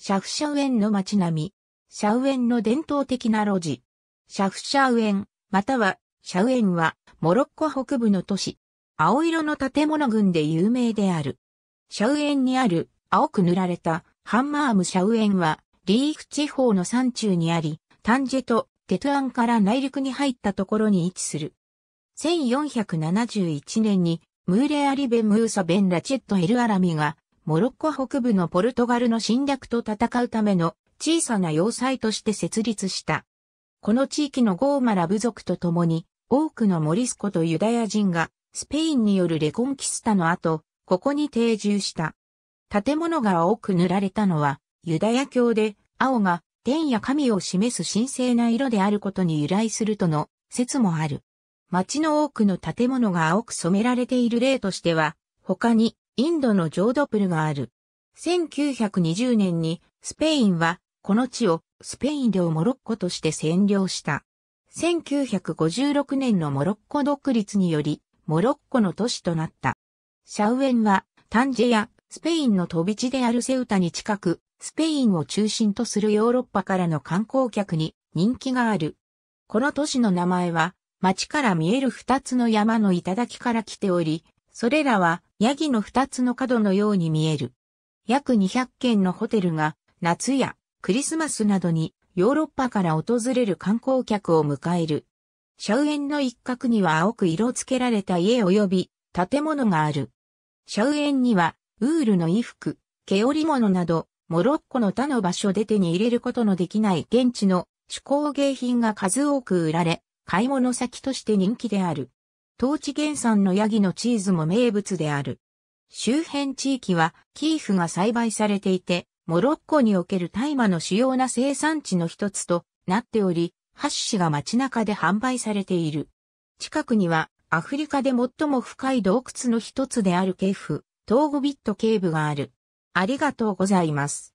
シャフシャウエンの街並み、シャウエンの伝統的な路地。シャフシャウエン、または、シャウエンは、モロッコ北部の都市、青色の建物群で有名である。シャウエンにある、青く塗られた、ハンマームシャウエンは、リーフ地方の山中にあり、タンジェとテトアンから内陸に入ったところに位置する。1471年に、ムーレ・アリベ・ムーサ・ベン・ラチェット・エル・アラミが、モロッコ北部のポルトガルの侵略と戦うための小さな要塞として設立した。この地域のゴーマラ部族と共に、多くのモリスコとユダヤ人が、スペインによるレコンキスタの後、ここに定住した。建物が青く塗られたのは、ユダヤ教で、青が、天や神を示す神聖な色であることに由来するとの説もある。町の多くの建物が青く染められている例としては、他にインドのジョードプルがある。1920年にスペインはこの地をスペイン領モロッコとして占領した。1956年のモロッコ独立によりモロッコの都市となった。シャウエンはタンジェやスペインの飛び地であるセウタに近く、スペインを中心とするヨーロッパからの観光客に人気がある。この都市の名前は街から見える二つの山の頂から来ており、それらはヤギの二つの角のように見える。約200軒のホテルが夏やクリスマスなどにヨーロッパから訪れる観光客を迎える。社ンの一角には青く色付けられた家及び建物がある。社ンにはウールの衣服、毛織物など、モロッコの他の場所で手に入れることのできない現地の手工芸品が数多く売られ、買い物先として人気である。当地原産のヤギのチーズも名物である。周辺地域はキーフが栽培されていて、モロッコにおける大麻の主要な生産地の一つとなっており、ハッシュが街中で販売されている。近くにはアフリカで最も深い洞窟の一つであるケフ、トーゴビットケーブがある。ありがとうございます。